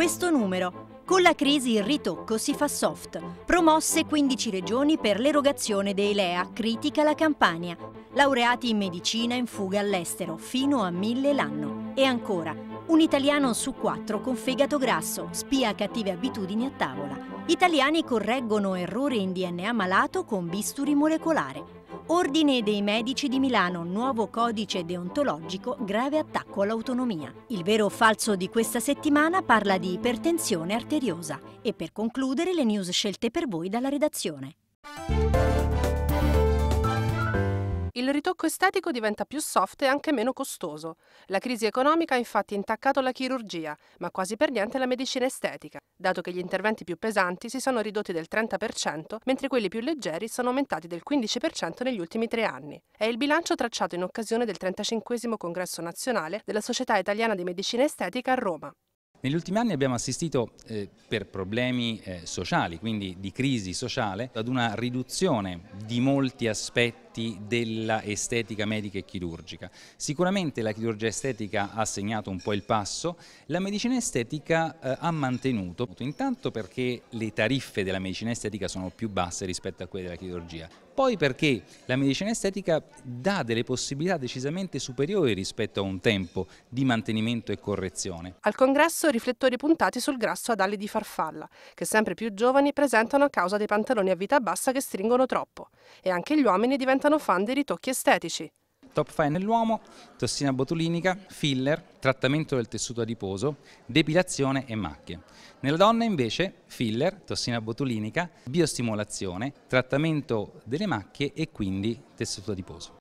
questo numero. Con la crisi il ritocco si fa soft. Promosse 15 regioni per l'erogazione dei LEA, critica la Campania. Laureati in medicina in fuga all'estero, fino a 1000 l'anno. E ancora, un italiano su quattro con fegato grasso, spia cattive abitudini a tavola. Italiani correggono errori in DNA malato con bisturi molecolare. Ordine dei Medici di Milano, nuovo codice deontologico, grave attacco all'autonomia. Il vero o falso di questa settimana parla di ipertensione arteriosa. E per concludere le news scelte per voi dalla redazione. Il ritocco estetico diventa più soft e anche meno costoso. La crisi economica ha infatti intaccato la chirurgia, ma quasi per niente la medicina estetica, dato che gli interventi più pesanti si sono ridotti del 30%, mentre quelli più leggeri sono aumentati del 15% negli ultimi tre anni. È il bilancio tracciato in occasione del 35 Congresso Nazionale della Società Italiana di Medicina Estetica a Roma. Negli ultimi anni abbiamo assistito eh, per problemi eh, sociali, quindi di crisi sociale, ad una riduzione di molti aspetti della estetica medica e chirurgica. Sicuramente la chirurgia estetica ha segnato un po' il passo, la medicina estetica eh, ha mantenuto, intanto perché le tariffe della medicina estetica sono più basse rispetto a quelle della chirurgia, poi perché la medicina estetica dà delle possibilità decisamente superiori rispetto a un tempo di mantenimento e correzione. Al congresso riflettori puntati sul grasso ad ali di farfalla, che sempre più giovani presentano a causa dei pantaloni a vita bassa che stringono troppo. E anche gli uomini diventano fan dei ritocchi estetici. Top 5 nell'uomo, tossina botulinica, filler, trattamento del tessuto adiposo, depilazione e macchie. Nella donna invece filler, tossina botulinica, biostimolazione, trattamento delle macchie e quindi tessuto adiposo.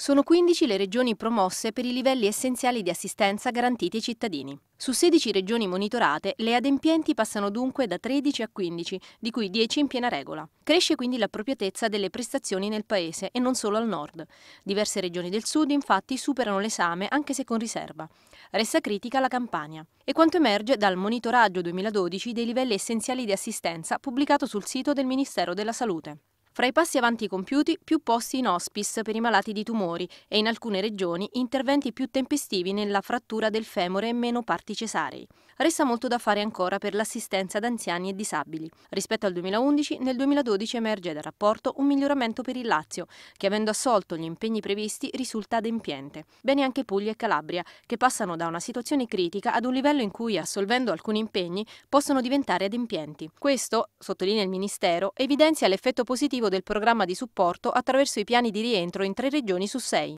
Sono 15 le regioni promosse per i livelli essenziali di assistenza garantiti ai cittadini. Su 16 regioni monitorate, le adempienti passano dunque da 13 a 15, di cui 10 in piena regola. Cresce quindi l'appropriatezza delle prestazioni nel paese e non solo al nord. Diverse regioni del sud infatti superano l'esame anche se con riserva. Resta critica la Campania. E quanto emerge dal monitoraggio 2012 dei livelli essenziali di assistenza pubblicato sul sito del Ministero della Salute. Fra i passi avanti compiuti, più posti in hospice per i malati di tumori e in alcune regioni interventi più tempestivi nella frattura del femore e meno parti cesarei. Resta molto da fare ancora per l'assistenza ad anziani e disabili. Rispetto al 2011, nel 2012 emerge dal rapporto un miglioramento per il Lazio, che avendo assolto gli impegni previsti risulta adempiente. Bene anche Puglia e Calabria, che passano da una situazione critica ad un livello in cui, assolvendo alcuni impegni, possono diventare adempienti. Questo, sottolinea il Ministero, evidenzia l'effetto positivo del programma di supporto attraverso i piani di rientro in tre regioni su sei.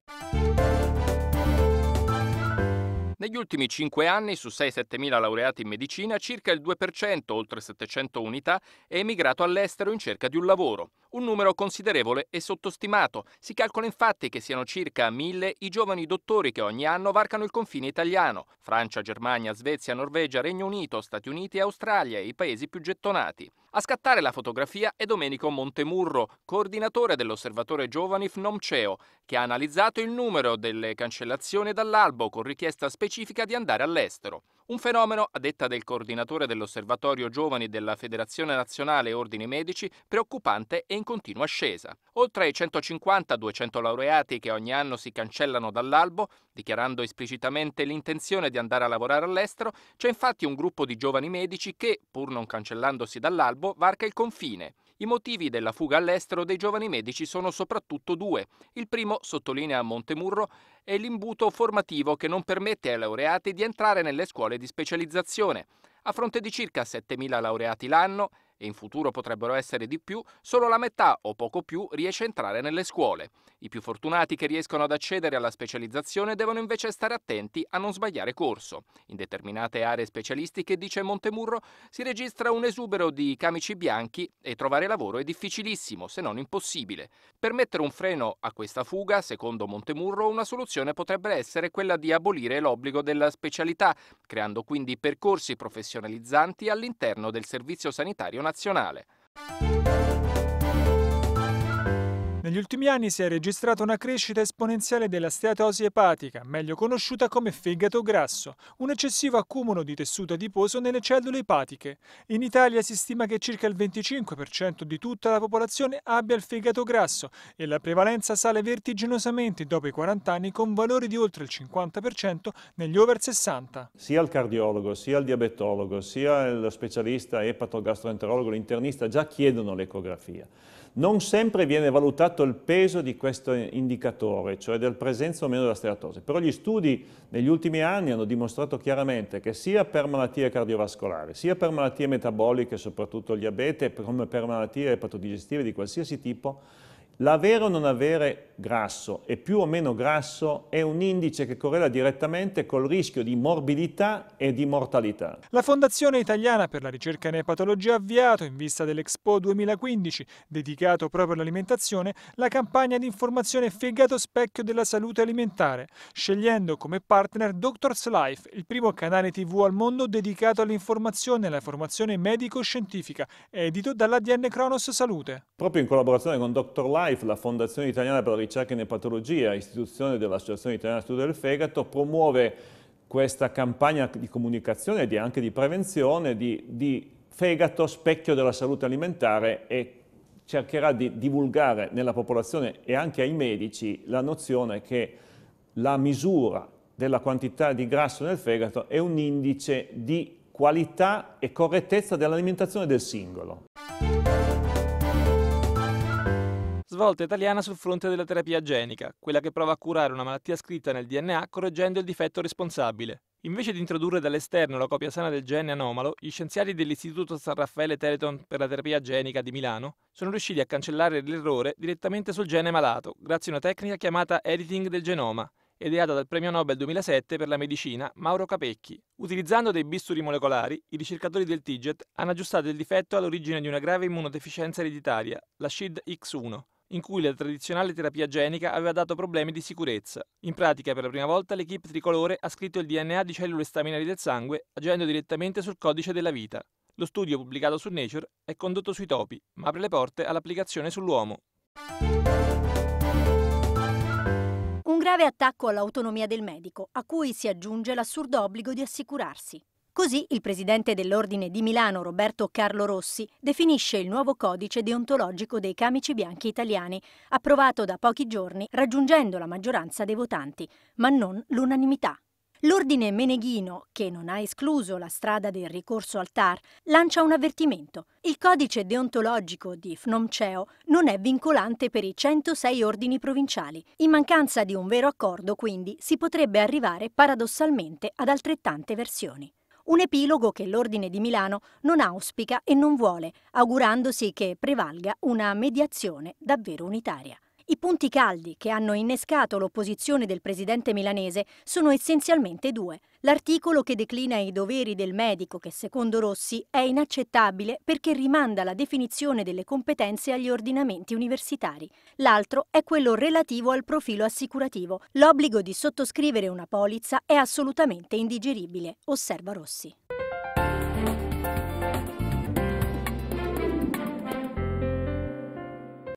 Negli ultimi 5 anni, su 6-7 mila laureati in medicina, circa il 2%, oltre 700 unità, è emigrato all'estero in cerca di un lavoro. Un numero considerevole e sottostimato. Si calcola infatti che siano circa 1000 i giovani dottori che ogni anno varcano il confine italiano. Francia, Germania, Svezia, Norvegia, Regno Unito, Stati Uniti e Australia, i paesi più gettonati. A scattare la fotografia è Domenico Montemurro, coordinatore dell'osservatorio giovani FNOMCEO, che ha analizzato il numero delle cancellazioni dall'albo con richiesta specifica specifica di andare all'estero. Un fenomeno, a detta del coordinatore dell'Osservatorio Giovani della Federazione Nazionale Ordini Medici, preoccupante e in continua ascesa. Oltre ai 150-200 laureati che ogni anno si cancellano dall'albo, dichiarando esplicitamente l'intenzione di andare a lavorare all'estero, c'è infatti un gruppo di giovani medici che, pur non cancellandosi dall'albo, varca il confine. I motivi della fuga all'estero dei giovani medici sono soprattutto due. Il primo, sottolinea Montemurro, è l'imbuto formativo che non permette ai laureati di entrare nelle scuole di specializzazione. A fronte di circa 7.000 laureati l'anno, e in futuro potrebbero essere di più, solo la metà o poco più riesce a entrare nelle scuole. I più fortunati che riescono ad accedere alla specializzazione devono invece stare attenti a non sbagliare corso. In determinate aree specialistiche, dice Montemurro, si registra un esubero di camici bianchi e trovare lavoro è difficilissimo, se non impossibile. Per mettere un freno a questa fuga, secondo Montemurro, una soluzione potrebbe essere quella di abolire l'obbligo della specialità, creando quindi percorsi professionalizzanti all'interno del Servizio Sanitario Nazionale internazionale. Negli ultimi anni si è registrata una crescita esponenziale della steatosi epatica, meglio conosciuta come fegato grasso, un eccessivo accumulo di tessuto adiposo nelle cellule epatiche. In Italia si stima che circa il 25% di tutta la popolazione abbia il fegato grasso e la prevalenza sale vertiginosamente dopo i 40 anni con valori di oltre il 50% negli over 60. Sia il cardiologo, sia il diabetologo, sia lo specialista epatogastroenterologo, l'internista già chiedono l'ecografia non sempre viene valutato il peso di questo indicatore, cioè del presenza o meno della steatose. Però gli studi negli ultimi anni hanno dimostrato chiaramente che sia per malattie cardiovascolari, sia per malattie metaboliche, soprattutto il diabete, come per malattie epatodigestive di qualsiasi tipo, L'avere o non avere grasso e più o meno grasso è un indice che correla direttamente col rischio di morbidità e di mortalità. La Fondazione Italiana per la ricerca in epatologia ha avviato, in vista dell'Expo 2015, dedicato proprio all'alimentazione, la campagna di informazione Fegato Specchio della Salute Alimentare, scegliendo come partner Doctors Life, il primo canale tv al mondo dedicato all'informazione e alla formazione medico-scientifica, edito dall'ADN Cronos Salute. Proprio in collaborazione con Dr. Life FIFE, la Fondazione Italiana per la Ricerca in Epatologia, istituzione dell'Associazione Italiana Studio del Fegato, promuove questa campagna di comunicazione e anche di prevenzione di, di fegato, specchio della salute alimentare e cercherà di divulgare nella popolazione e anche ai medici la nozione che la misura della quantità di grasso nel fegato è un indice di qualità e correttezza dell'alimentazione del singolo. svolta italiana sul fronte della terapia genica, quella che prova a curare una malattia scritta nel DNA correggendo il difetto responsabile. Invece di introdurre dall'esterno la copia sana del gene anomalo, gli scienziati dell'Istituto San Raffaele Teleton per la terapia genica di Milano sono riusciti a cancellare l'errore direttamente sul gene malato, grazie a una tecnica chiamata editing del genoma, ideata dal premio Nobel 2007 per la medicina Mauro Capecchi. Utilizzando dei bisturi molecolari, i ricercatori del TIGET hanno aggiustato il difetto all'origine di una grave immunodeficienza ereditaria, la SHID X1, in cui la tradizionale terapia genica aveva dato problemi di sicurezza. In pratica, per la prima volta, l'equipe tricolore ha scritto il DNA di cellule staminali del sangue, agendo direttamente sul codice della vita. Lo studio pubblicato su Nature è condotto sui topi, ma apre le porte all'applicazione sull'uomo. Un grave attacco all'autonomia del medico, a cui si aggiunge l'assurdo obbligo di assicurarsi. Così il presidente dell'Ordine di Milano, Roberto Carlo Rossi, definisce il nuovo codice deontologico dei camici bianchi italiani, approvato da pochi giorni raggiungendo la maggioranza dei votanti, ma non l'unanimità. L'Ordine Meneghino, che non ha escluso la strada del ricorso al TAR, lancia un avvertimento. Il codice deontologico di FNOMCEO non è vincolante per i 106 ordini provinciali. In mancanza di un vero accordo, quindi, si potrebbe arrivare paradossalmente ad altrettante versioni. Un epilogo che l'Ordine di Milano non auspica e non vuole, augurandosi che prevalga una mediazione davvero unitaria. I punti caldi che hanno innescato l'opposizione del presidente milanese sono essenzialmente due. L'articolo che declina i doveri del medico che secondo Rossi è inaccettabile perché rimanda la definizione delle competenze agli ordinamenti universitari. L'altro è quello relativo al profilo assicurativo. L'obbligo di sottoscrivere una polizza è assolutamente indigeribile, osserva Rossi.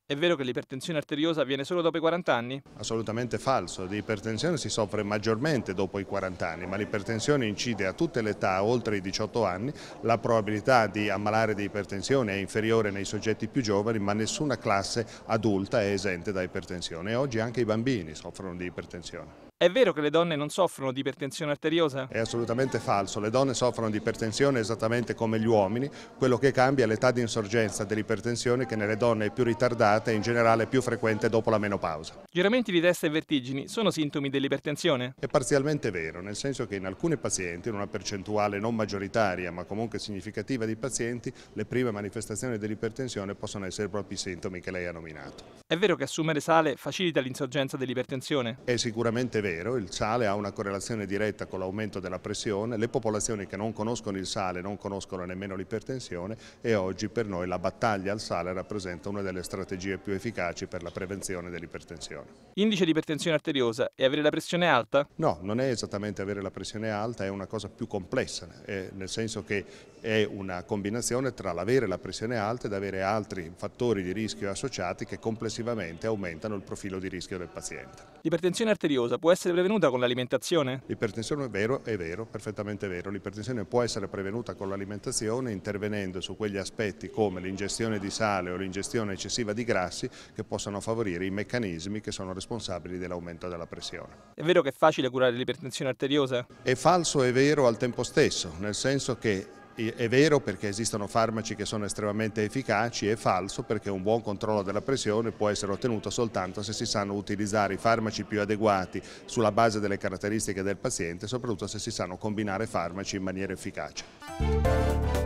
È vero che l'ipertensione arteriosa viene solo dopo i 40 anni? Assolutamente falso, l'ipertensione si soffre maggiormente dopo i 40 anni, ma l'ipertensione incide a tutte le età oltre i 18 anni, la probabilità di ammalare di ipertensione è inferiore nei soggetti più giovani, ma nessuna classe adulta è esente da ipertensione e oggi anche i bambini soffrono di ipertensione. È vero che le donne non soffrono di ipertensione arteriosa? È assolutamente falso, le donne soffrono di ipertensione esattamente come gli uomini, quello che cambia è l'età di insorgenza dell'ipertensione che nelle donne è più ritardata e in generale più frequente dopo la menopausa. Giramenti di testa e vertigini sono sintomi dell'ipertensione? È parzialmente vero, nel senso che in alcuni pazienti, in una percentuale non maggioritaria ma comunque significativa di pazienti, le prime manifestazioni dell'ipertensione possono essere proprio i sintomi che lei ha nominato. È vero che assumere sale facilita l'insorgenza dell'ipertensione? È sicuramente vero vero, il sale ha una correlazione diretta con l'aumento della pressione, le popolazioni che non conoscono il sale non conoscono nemmeno l'ipertensione e oggi per noi la battaglia al sale rappresenta una delle strategie più efficaci per la prevenzione dell'ipertensione. Indice di ipertensione arteriosa è avere la pressione alta? No, non è esattamente avere la pressione alta, è una cosa più complessa, eh, nel senso che è una combinazione tra l'avere la pressione alta ed avere altri fattori di rischio associati che complessivamente aumentano il profilo di rischio del paziente. L'ipertensione arteriosa può essere prevenuta con l'alimentazione? L'ipertensione è vero, è vero, perfettamente vero. L'ipertensione può essere prevenuta con l'alimentazione intervenendo su quegli aspetti come l'ingestione di sale o l'ingestione eccessiva di grassi che possono favorire i meccanismi che sono responsabili dell'aumento della pressione. È vero che è facile curare l'ipertensione arteriosa? È falso e vero al tempo stesso, nel senso che è vero perché esistono farmaci che sono estremamente efficaci, è falso perché un buon controllo della pressione può essere ottenuto soltanto se si sanno utilizzare i farmaci più adeguati sulla base delle caratteristiche del paziente, soprattutto se si sanno combinare farmaci in maniera efficace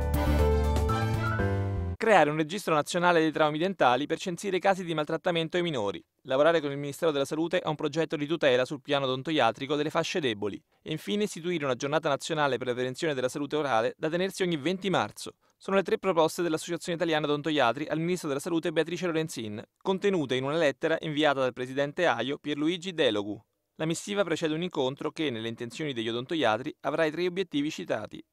creare un registro nazionale dei traumi dentali per censire casi di maltrattamento ai minori, lavorare con il Ministero della Salute a un progetto di tutela sul piano odontoiatrico delle fasce deboli e infine istituire una giornata nazionale per la prevenzione della salute orale da tenersi ogni 20 marzo. Sono le tre proposte dell'Associazione Italiana Odontoiatri al Ministro della Salute Beatrice Lorenzin, contenute in una lettera inviata dal Presidente AIO Pierluigi Delogu. La missiva precede un incontro che, nelle intenzioni degli odontoiatri, avrà i tre obiettivi citati.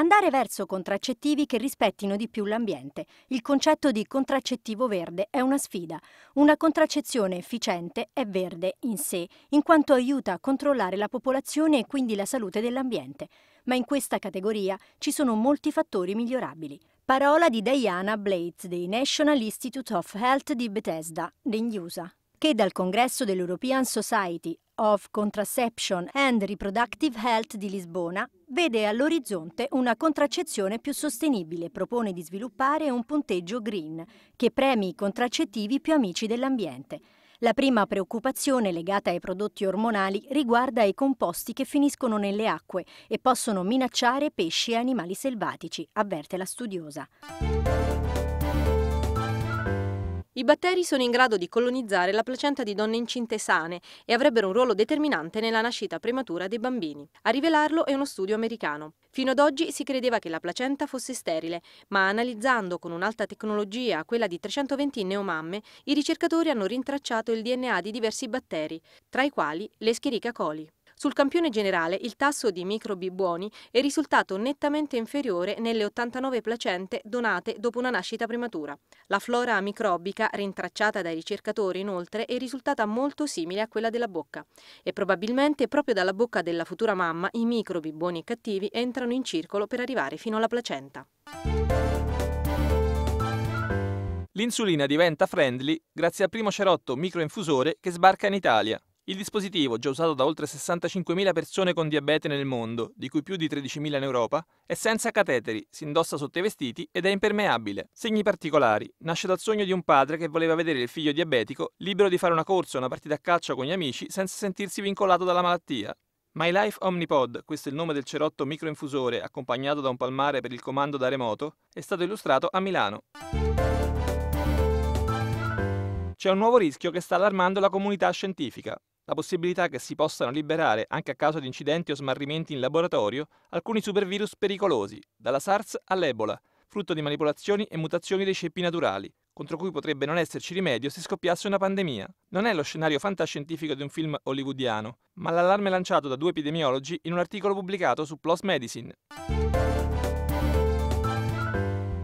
Andare verso contraccettivi che rispettino di più l'ambiente. Il concetto di contraccettivo verde è una sfida. Una contraccezione efficiente è verde in sé, in quanto aiuta a controllare la popolazione e quindi la salute dell'ambiente. Ma in questa categoria ci sono molti fattori migliorabili. Parola di Diana Blades dei National Institute of Health di Bethesda, degli USA che dal congresso dell'European Society of Contraception and Reproductive Health di Lisbona vede all'orizzonte una contraccezione più sostenibile e propone di sviluppare un punteggio green che premi i contraccettivi più amici dell'ambiente. La prima preoccupazione legata ai prodotti ormonali riguarda i composti che finiscono nelle acque e possono minacciare pesci e animali selvatici, avverte la studiosa. I batteri sono in grado di colonizzare la placenta di donne incinte sane e avrebbero un ruolo determinante nella nascita prematura dei bambini. A rivelarlo è uno studio americano. Fino ad oggi si credeva che la placenta fosse sterile, ma analizzando con un'alta tecnologia quella di 320 neomamme, i ricercatori hanno rintracciato il DNA di diversi batteri, tra i quali l'escherica coli. Sul campione generale il tasso di microbi buoni è risultato nettamente inferiore nelle 89 placente donate dopo una nascita prematura. La flora microbica rintracciata dai ricercatori inoltre è risultata molto simile a quella della bocca e probabilmente proprio dalla bocca della futura mamma i microbi buoni e cattivi entrano in circolo per arrivare fino alla placenta. L'insulina diventa friendly grazie al primo cerotto microinfusore che sbarca in Italia. Il dispositivo, già usato da oltre 65.000 persone con diabete nel mondo, di cui più di 13.000 in Europa, è senza cateteri, si indossa sotto i vestiti ed è impermeabile. Segni particolari. Nasce dal sogno di un padre che voleva vedere il figlio diabetico libero di fare una corsa o una partita a calcio con gli amici senza sentirsi vincolato dalla malattia. My Life Omnipod, questo è il nome del cerotto microinfusore accompagnato da un palmare per il comando da remoto, è stato illustrato a Milano c'è un nuovo rischio che sta allarmando la comunità scientifica la possibilità che si possano liberare, anche a causa di incidenti o smarrimenti in laboratorio, alcuni supervirus pericolosi, dalla SARS all'Ebola, frutto di manipolazioni e mutazioni dei ceppi naturali, contro cui potrebbe non esserci rimedio se scoppiasse una pandemia. Non è lo scenario fantascientifico di un film hollywoodiano, ma l'allarme lanciato da due epidemiologi in un articolo pubblicato su PLOS Medicine.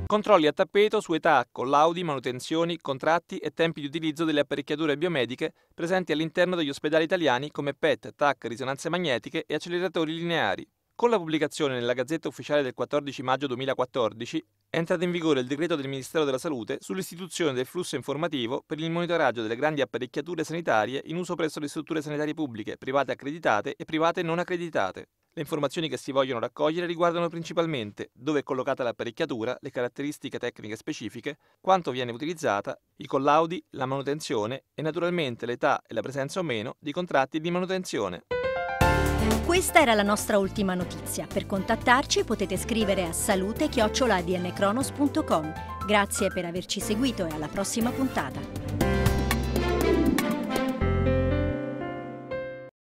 Controlli a tappeto su età, collaudi, manutenzioni, contratti e tempi di utilizzo delle apparecchiature biomediche presenti all'interno degli ospedali italiani come PET, TAC, risonanze magnetiche e acceleratori lineari. Con la pubblicazione nella Gazzetta Ufficiale del 14 maggio 2014 è entrato in vigore il decreto del Ministero della Salute sull'istituzione del flusso informativo per il monitoraggio delle grandi apparecchiature sanitarie in uso presso le strutture sanitarie pubbliche, private accreditate e private non accreditate. Le informazioni che si vogliono raccogliere riguardano principalmente dove è collocata l'apparecchiatura, le caratteristiche tecniche specifiche, quanto viene utilizzata, i collaudi, la manutenzione e naturalmente l'età e la presenza o meno di contratti di manutenzione. Questa era la nostra ultima notizia. Per contattarci potete scrivere a salute-adncronos.com. Grazie per averci seguito e alla prossima puntata.